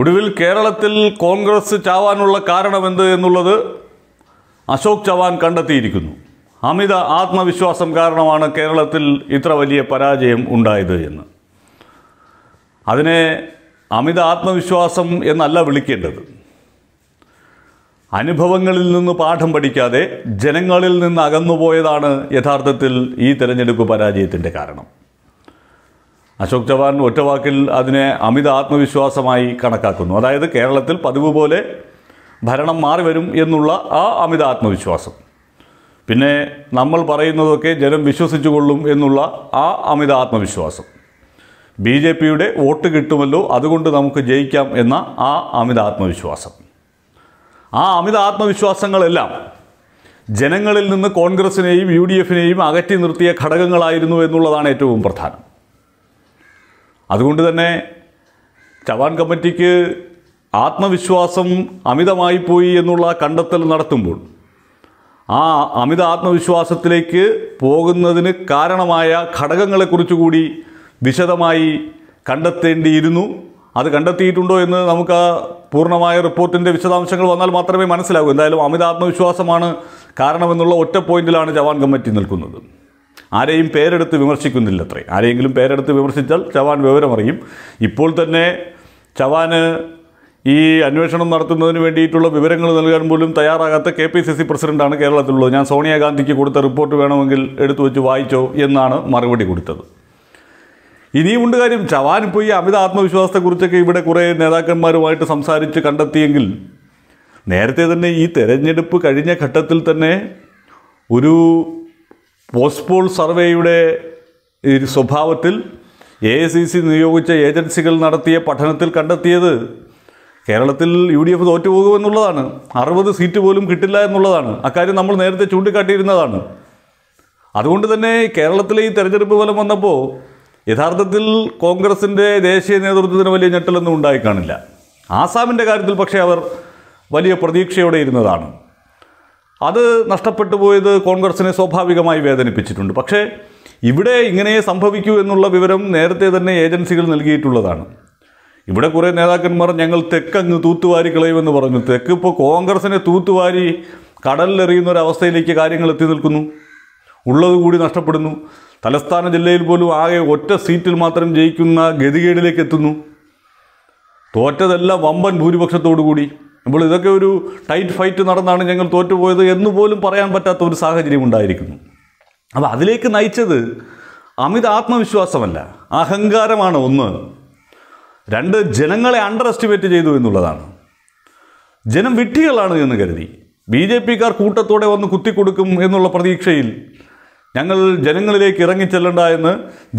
ഒടുവിൽ കേരളത്തിൽ കോൺഗ്രസ് ചാവാനുള്ള കാരണമെന്ത് എന്നുള്ളത് അശോക് ചവാൻ കണ്ടെത്തിയിരിക്കുന്നു അമിത ആത്മവിശ്വാസം കാരണമാണ് കേരളത്തിൽ ഇത്ര വലിയ പരാജയം ഉണ്ടായത് എന്ന് അതിനെ അമിത ആത്മവിശ്വാസം എന്നല്ല വിളിക്കേണ്ടത് അനുഭവങ്ങളിൽ നിന്ന് പാഠം പഠിക്കാതെ ജനങ്ങളിൽ നിന്ന് അകന്നുപോയതാണ് യഥാർത്ഥത്തിൽ ഈ തെരഞ്ഞെടുപ്പ് പരാജയത്തിൻ്റെ കാരണം അശോക് ചവാൻ ഒറ്റവാക്കിൽ അതിനെ അമിത ആത്മവിശ്വാസമായി കണക്കാക്കുന്നു അതായത് കേരളത്തിൽ പതിവ് പോലെ ഭരണം മാറി വരും എന്നുള്ള ആ അമിത ആത്മവിശ്വാസം പിന്നെ നമ്മൾ പറയുന്നതൊക്കെ ജനം വിശ്വസിച്ചു കൊള്ളും എന്നുള്ള ആ അമിത ആത്മവിശ്വാസം ബി ജെ പിയുടെ വോട്ട് കിട്ടുമല്ലോ അതുകൊണ്ട് നമുക്ക് ജയിക്കാം എന്ന ആ അമിത ആത്മവിശ്വാസം ആ അമിത ആത്മവിശ്വാസങ്ങളെല്ലാം ജനങ്ങളിൽ നിന്ന് കോൺഗ്രസിനെയും യു ഡി എഫിനെയും അകറ്റി നിർത്തിയ ഘടകങ്ങളായിരുന്നു എന്നുള്ളതാണ് ഏറ്റവും പ്രധാനം അതുകൊണ്ട് തന്നെ ചവാൻ കമ്മിറ്റിക്ക് ആത്മവിശ്വാസം അമിതമായി പോയി എന്നുള്ള കണ്ടെത്തൽ നടത്തുമ്പോൾ ആ അമിത ആത്മവിശ്വാസത്തിലേക്ക് പോകുന്നതിന് കാരണമായ ഘടകങ്ങളെക്കുറിച്ച് കൂടി വിശദമായി കണ്ടെത്തേണ്ടിയിരുന്നു അത് കണ്ടെത്തിയിട്ടുണ്ടോ എന്ന് നമുക്ക് ആ പൂർണ്ണമായ റിപ്പോർട്ടിൻ്റെ വിശദാംശങ്ങൾ വന്നാൽ മാത്രമേ മനസ്സിലാകൂ എന്തായാലും അമിത ആത്മവിശ്വാസമാണ് കാരണമെന്നുള്ള ഒറ്റ പോയിന്റിലാണ് ജവാൻ കമ്മിറ്റി നിൽക്കുന്നത് ആരെയും പേരെടുത്ത് വിമർശിക്കുന്നില്ല അത്രേ ആരെയെങ്കിലും പേരെടുത്ത് വിമർശിച്ചാൽ ചവാൻ വിവരമറിയും ഇപ്പോൾ തന്നെ ചവാന് ഈ അന്വേഷണം നടത്തുന്നതിന് വേണ്ടിയിട്ടുള്ള വിവരങ്ങൾ നൽകാൻ പോലും തയ്യാറാകാത്ത കെ പി സി സി പ്രസിഡൻ്റാണ് കേരളത്തിലുള്ളത് ഞാൻ സോണിയാഗാന്ധിക്ക് കൊടുത്ത റിപ്പോർട്ട് വേണമെങ്കിൽ എടുത്തു വെച്ച് വായിച്ചോ എന്നാണ് മറുപടി കൊടുത്തത് ഉണ്ട് കാര്യം ചവാൻ ഇപ്പോൾ ഈ അമിത ആത്മവിശ്വാസത്തെക്കുറിച്ചൊക്കെ ഇവിടെ കുറേ നേതാക്കന്മാരുമായിട്ട് സംസാരിച്ച് കണ്ടെത്തിയെങ്കിൽ നേരത്തെ തന്നെ ഈ തെരഞ്ഞെടുപ്പ് കഴിഞ്ഞ ഘട്ടത്തിൽ തന്നെ ഒരു പോസ്റ്റ്പോൾ സർവേയുടെ സ്വഭാവത്തിൽ എ സി സി നിയോഗിച്ച ഏജൻസികൾ നടത്തിയ പഠനത്തിൽ കണ്ടെത്തിയത് കേരളത്തിൽ യു ഡി എഫ് തോറ്റുപോകുമെന്നുള്ളതാണ് അറുപത് സീറ്റ് പോലും കിട്ടില്ല എന്നുള്ളതാണ് അക്കാര്യം നമ്മൾ നേരത്തെ ചൂണ്ടിക്കാട്ടിയിരുന്നതാണ് അതുകൊണ്ട് തന്നെ കേരളത്തിലെ ഈ തെരഞ്ഞെടുപ്പ് ഫലം വന്നപ്പോൾ യഥാർത്ഥത്തിൽ കോൺഗ്രസിൻ്റെ ദേശീയ നേതൃത്വത്തിന് വലിയ ഞെട്ടലൊന്നും ഉണ്ടായി കാണില്ല ആസാമിൻ്റെ കാര്യത്തിൽ പക്ഷേ അവർ വലിയ പ്രതീക്ഷയോടെ ഇരുന്നതാണ് അത് നഷ്ടപ്പെട്ടു പോയത് കോൺഗ്രസിനെ സ്വാഭാവികമായി വേദനിപ്പിച്ചിട്ടുണ്ട് പക്ഷേ ഇവിടെ ഇങ്ങനെ സംഭവിക്കൂ എന്നുള്ള വിവരം നേരത്തെ തന്നെ ഏജൻസികൾ നൽകിയിട്ടുള്ളതാണ് ഇവിടെ കുറേ നേതാക്കന്മാർ ഞങ്ങൾ തെക്കങ്ങ് തൂത്തുവാരി കളയുമെന്ന് പറഞ്ഞു തെക്ക് ഇപ്പോൾ കോൺഗ്രസിനെ തൂത്തുവാരി കടലിലെറിയുന്ന ഒരവസ്ഥയിലേക്ക് കാര്യങ്ങൾ എത്തി നിൽക്കുന്നു ഉള്ളത് കൂടി നഷ്ടപ്പെടുന്നു തലസ്ഥാന ജില്ലയിൽ പോലും ആകെ ഒറ്റ സീറ്റിൽ മാത്രം ജയിക്കുന്ന ഗതികേടിലേക്ക് എത്തുന്നു തോറ്റതെല്ലാം വമ്പൻ ഭൂരിപക്ഷത്തോടു കൂടി അപ്പോൾ ഇതൊക്കെ ഒരു ടൈറ്റ് ഫൈറ്റ് നടന്നാണ് ഞങ്ങൾ തോറ്റുപോയത് എന്ന് പോലും പറയാൻ പറ്റാത്ത ഒരു സാഹചര്യം ഉണ്ടായിരിക്കുന്നു അപ്പോൾ അതിലേക്ക് നയിച്ചത് അമിത ആത്മവിശ്വാസമല്ല അഹങ്കാരമാണ് ഒന്ന് രണ്ട് ജനങ്ങളെ അണ്ടർ എസ്റ്റിമേറ്റ് ചെയ്തു എന്നുള്ളതാണ് ജനം വിട്ടികളാണ് എന്ന് കരുതി ബി ജെ പിക്കാർ കൂട്ടത്തോടെ വന്ന് കുത്തിക്കൊടുക്കും എന്നുള്ള പ്രതീക്ഷയിൽ ഞങ്ങൾ ജനങ്ങളിലേക്ക് ഇറങ്ങിച്ചെല്ലണ്ട എന്ന്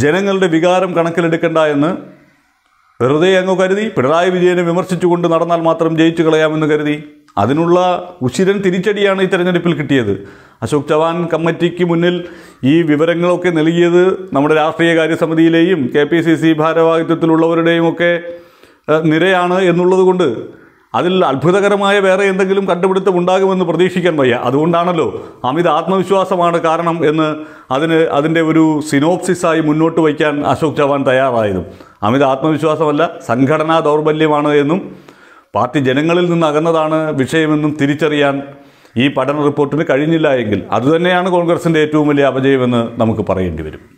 ജനങ്ങളുടെ വികാരം കണക്കിലെടുക്കണ്ട എന്ന് വെറുതെ അങ്ങ് കരുതി പിണറായി വിജയനെ വിമർശിച്ചുകൊണ്ട് നടന്നാൽ മാത്രം ജയിച്ചു കളയാമെന്ന് കരുതി അതിനുള്ള ഉശിരൻ തിരിച്ചടിയാണ് ഈ തെരഞ്ഞെടുപ്പിൽ കിട്ടിയത് അശോക് ചവാൻ കമ്മിറ്റിക്ക് മുന്നിൽ ഈ വിവരങ്ങളൊക്കെ നൽകിയത് നമ്മുടെ രാഷ്ട്രീയ സമിതിയിലെയും കെ പി സി സി ഭാരവാഹിത്വത്തിലുള്ളവരുടെയും ഒക്കെ നിരയാണ് എന്നുള്ളത് കൊണ്ട് അതിൽ അത്ഭുതകരമായ വേറെ എന്തെങ്കിലും കണ്ടുപിടുത്തം ഉണ്ടാകുമെന്ന് പ്രതീക്ഷിക്കാൻ വയ്യ അതുകൊണ്ടാണല്ലോ അമിത ആത്മവിശ്വാസമാണ് കാരണം എന്ന് അതിന് അതിൻ്റെ ഒരു സിനോപ്സിസായി മുന്നോട്ട് വയ്ക്കാൻ അശോക് ചവാൻ തയ്യാറായതും അമിത ആത്മവിശ്വാസമല്ല സംഘടനാ ദൗർബല്യമാണ് എന്നും പാർട്ടി ജനങ്ങളിൽ നിന്ന് അകന്നതാണ് വിഷയമെന്നും തിരിച്ചറിയാൻ ഈ പഠന റിപ്പോർട്ടിന് കഴിഞ്ഞില്ല എങ്കിൽ അതുതന്നെയാണ് കോൺഗ്രസിൻ്റെ ഏറ്റവും വലിയ അപജയമെന്ന് നമുക്ക് പറയേണ്ടി വരും